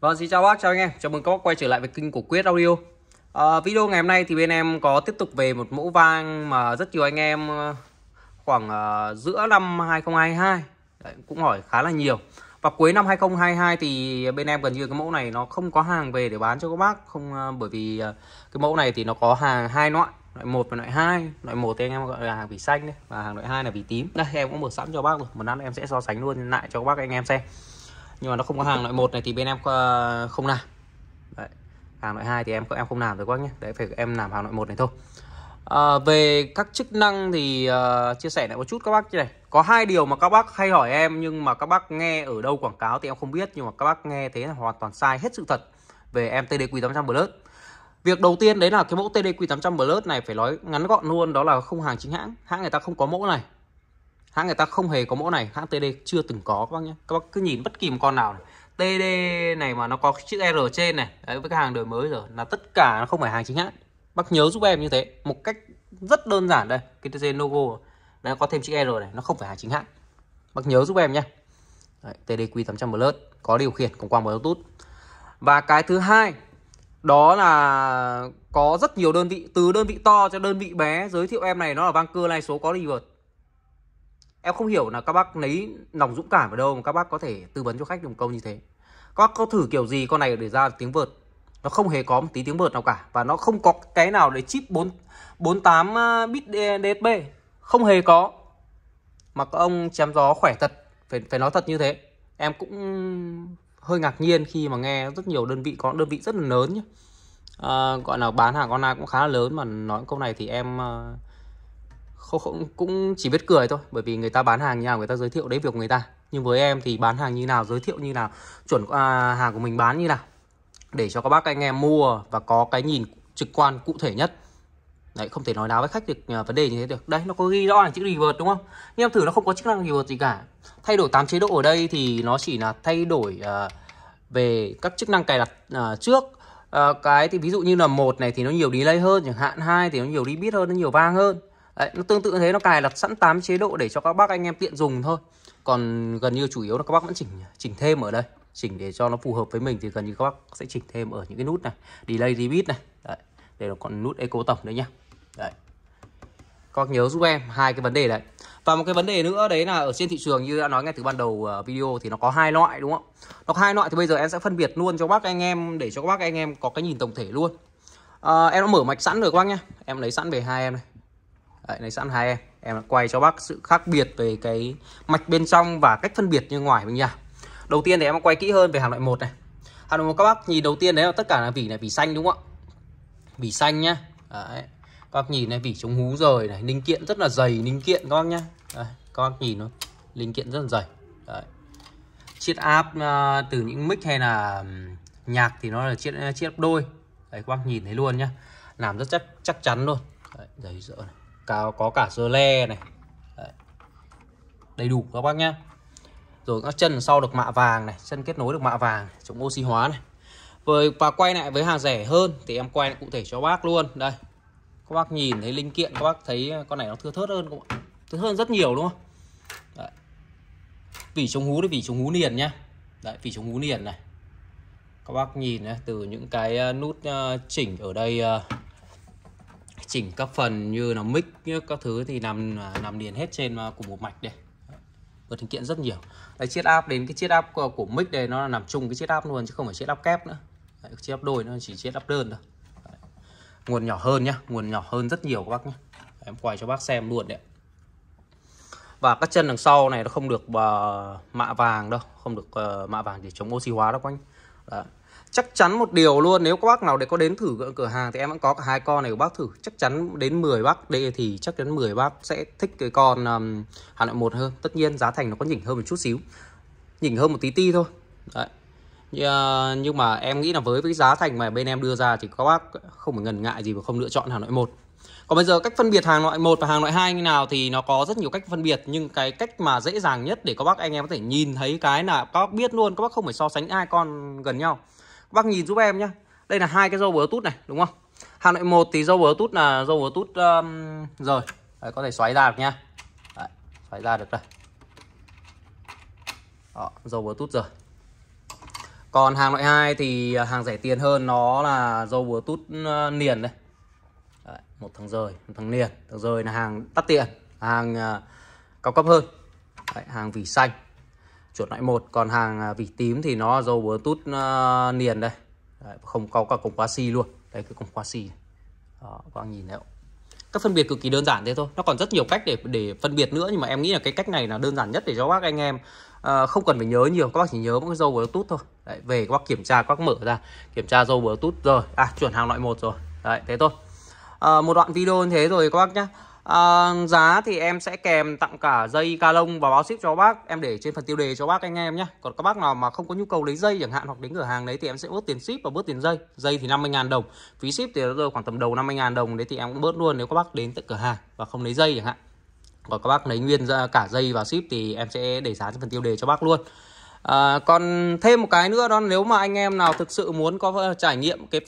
Vâng, xin chào bác, chào anh em. Chào mừng các bác quay trở lại với kênh của Quyết Audio. À, video ngày hôm nay thì bên em có tiếp tục về một mẫu vang mà rất nhiều anh em ờ, khoảng uh, giữa năm 2022 Đấy, cũng hỏi khá là nhiều. Và cuối năm 2022 thì bên em gần như cái mẫu này nó không có hàng về để bán cho các bác, không uh, bởi vì uh, cái mẫu này thì nó có hàng hai loại, loại một và loại hai Loại một thì anh em gọi là hàng vỉ xanh đấy và hàng loại hai là vỉ tím. Đây em cũng mở sẵn cho bác rồi, một lát em sẽ so sánh luôn lại cho các bác anh em xem nhưng mà nó không có hàng loại một này thì bên em ờ, không làm đấy. hàng loại hai thì em em không làm được quá nhé đấy phải em làm hàng loại một này thôi à, về các chức năng thì uh, chia sẻ lại một chút các bác như này có hai điều mà các bác hay hỏi em nhưng mà các bác nghe ở đâu quảng cáo thì em không biết nhưng mà các bác nghe thế là hoàn toàn sai hết sự thật về em TDQ800 Plus Việc đầu tiên đấy là cái mẫu TDQ800 Plus này phải nói ngắn gọn luôn đó là không hàng chính hãng Hãng người ta không có mẫu này hãng người ta không hề có mẫu này hãng TD chưa từng có các bác nhé các bác cứ nhìn bất kỳ một con nào này. TD này mà nó có chữ R trên này đấy, với cái hàng đời mới rồi là tất cả nó không phải hàng chính hãng bác nhớ giúp em như thế một cách rất đơn giản đây cái TD logo nó có thêm chữ R này nó không phải hàng chính hãng bác nhớ giúp em nhé đấy, TDQ 800 Plus có điều khiển cùng quang Bluetooth và cái thứ hai đó là có rất nhiều đơn vị từ đơn vị to cho đơn vị bé giới thiệu em này nó là vang cơ lai số có revert em không hiểu là các bác lấy lòng dũng cảm ở đâu mà các bác có thể tư vấn cho khách dùng câu như thế các bác có thử kiểu gì con này để ra tiếng vợt nó không hề có một tí tiếng vợt nào cả và nó không có cái nào để chip 4 48 à, bit DSP không hề có mà các ông chém gió khỏe thật phải phải nói thật như thế em cũng hơi ngạc nhiên khi mà nghe rất nhiều đơn vị có đơn vị rất là lớn nhé à, gọi là bán hàng online cũng khá là lớn mà nói câu này thì em uh, không, không cũng chỉ biết cười thôi bởi vì người ta bán hàng như nào người ta giới thiệu đấy việc người ta nhưng với em thì bán hàng như nào giới thiệu như nào chuẩn à, hàng của mình bán như nào để cho các bác anh em mua và có cái nhìn trực quan cụ thể nhất đấy không thể nói láo với khách được à, vấn đề như thế được đây nó có ghi rõ là chữ revert đúng không nhưng em thử nó không có chức năng revert gì cả thay đổi 8 chế độ ở đây thì nó chỉ là thay đổi uh, về các chức năng cài đặt uh, trước uh, cái thì ví dụ như là một này thì nó nhiều delay hơn chẳng hạn hai thì nó nhiều đi biết hơn nó nhiều vang hơn Đấy, nó tương tự như thế nó cài đặt sẵn 8 chế độ để cho các bác anh em tiện dùng thôi. Còn gần như chủ yếu là các bác vẫn chỉnh chỉnh thêm ở đây, chỉnh để cho nó phù hợp với mình thì gần như các bác sẽ chỉnh thêm ở những cái nút này, delay repeat này. Đấy, đây là còn nút eco tổng đấy nhá. Đấy. Các bác nhớ giúp em hai cái vấn đề đấy. Và một cái vấn đề nữa đấy là ở trên thị trường như đã nói ngay từ ban đầu ờ, video thì nó có hai loại đúng không? Nó hai loại thì bây giờ em sẽ phân biệt luôn cho bác anh em để cho các bác anh em có cái nhìn tổng thể luôn. À, em đã mở mạch sẵn rồi các bác nhá. Em lấy sẵn về hai em này. Đấy, này sẵn hai em em đã quay cho bác sự khác biệt về cái mạch bên trong và cách phân biệt như ngoài mình nha đầu tiên thì em quay kỹ hơn về hàng loại một này hàng loại một các bác nhìn đầu tiên đấy là tất cả là vỉ này vỉ xanh đúng không ạ vỉ xanh nhá đấy. các bác nhìn này vỉ chống hú rời này linh kiện rất là dày linh kiện các bác nhá đấy. các bác nhìn nó linh kiện rất là dày đấy. chiết áp à, từ những mic hay là nhạc thì nó là chiết chiết đôi đấy các bác nhìn thấy luôn nhá làm rất chắc chắc chắn luôn đấy, giấy dỡ này có, có cả dơ le này Đấy. đầy đủ các bác nhé rồi các chân sau được mạ vàng này chân kết nối được mạ vàng chống oxy hóa này với và quay lại với hàng rẻ hơn thì em quay lại cụ thể cho bác luôn đây các bác nhìn thấy linh kiện các bác thấy con này nó thưa thớt hơn các thưa hơn rất nhiều đúng không Đấy. vỉ chống hú đấy vỉ chống hú liền nhá Đấy, vỉ chống hú liền này các bác nhìn từ những cái ờ, nút ờ, chỉnh ở đây ờ, chỉnh các phần như là mic các thứ thì nằm nằm liền hết trên à, của một mạch đây vượt linh kiện rất nhiều đấy chiết áp đến cái chiết áp của, của mic đây nó là nằm chung cái chiết áp luôn chứ không phải chiết áp kép nữa đấy, chiết áp đôi nó chỉ chiết áp đơn thôi đấy. nguồn nhỏ hơn nhá nguồn nhỏ hơn rất nhiều các bác nhé em quay cho bác xem luôn đấy và các chân đằng sau này nó không được uh, mạ vàng đâu không được uh, mạ vàng để chống oxy hóa đâu quanh chắc chắn một điều luôn nếu các bác nào để có đến thử cửa hàng thì em vẫn có cả hai con này của bác thử chắc chắn đến 10 bác đây thì chắc đến 10 bác sẽ thích cái con um, Hà Nội một hơn tất nhiên giá thành nó có nhỉnh hơn một chút xíu nhỉnh hơn một tí ti thôi Đấy. Nhưng, ờ, nhưng mà em nghĩ là với cái giá thành mà bên em đưa ra thì các bác không phải ngần ngại gì mà không lựa chọn Hà Nội một còn bây giờ cách phân biệt hàng loại một và hàng loại hai như nào thì nó có rất nhiều cách phân biệt nhưng cái cách mà dễ dàng nhất để các bác anh em có thể nhìn thấy cái là các bác biết luôn các bác không phải so sánh hai con gần nhau các bác nhìn giúp em nhé đây là hai cái dâu tút này đúng không hàng loại một thì dâu tút là dâu bluetooth um, rồi Đấy, có thể xoáy ra được nhá Đấy, xoáy ra được rồi. Đó, dầu tút rồi còn hàng loại hai thì à, hàng rẻ tiền hơn nó là dầu bluetooth ờ, liền đây Đấy, một thằng rời một thằng liền thằng rời là hàng tắt tiền hàng uh, cao cấp hơn Đấy, hàng vỉ xanh chuột loại một còn hàng à, vỉ tím thì nó dầu bluetooth uh, à, liền đây Đấy, không có cả cổng khóa xi luôn đây cái cổng khóa xi này. các bạn nhìn đấy các phân biệt cực kỳ đơn giản thế thôi nó còn rất nhiều cách để để phân biệt nữa nhưng mà em nghĩ là cái cách này là đơn giản nhất để cho bác anh em à, không cần phải nhớ nhiều các bác chỉ nhớ một cái dâu tút thôi đấy, về các bác kiểm tra các bác mở ra kiểm tra dâu tút rồi à chuẩn hàng loại một rồi đấy thế thôi à, một đoạn video như thế rồi các bác nhé à, ờ, giá thì em sẽ kèm tặng cả dây ca lông và báo ship cho bác em để trên phần tiêu đề cho bác anh em nhé còn các bác nào mà không có nhu cầu lấy dây chẳng hạn hoặc đến cửa hàng đấy thì em sẽ bớt tiền ship và bớt tiền dây dây thì 50.000 đồng phí ship thì rơi khoảng tầm đầu 50.000 đồng đấy thì em cũng bớt luôn nếu các bác đến tận cửa hàng và không lấy dây chẳng hạn còn các bác lấy nguyên ra cả dây và ship thì em sẽ để giá trên phần tiêu đề cho bác luôn À, còn thêm một cái nữa đó nếu mà anh em nào thực sự muốn có trải nghiệm cái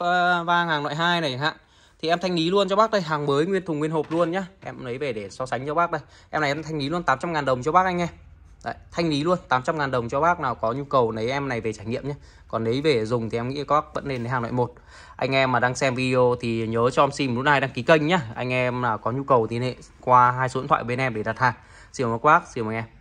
vang hàng loại 2 này chẳng hạn thì em thanh lý luôn cho bác đây hàng mới nguyên thùng nguyên hộp luôn nhá em lấy về để so sánh cho bác đây em này em thanh lý luôn 800 ngàn đồng cho bác anh em Đấy, thanh lý luôn 800 ngàn đồng cho bác nào có nhu cầu lấy em này về trải nghiệm nhé Còn lấy về dùng thì em nghĩ các bác vẫn nên lấy hàng loại một Anh em mà đang xem video thì nhớ cho em xin nút like đăng ký kênh nhá Anh em nào có nhu cầu thì hệ qua hai số điện thoại bên em để đặt hàng Xin mời các bác, xin mời em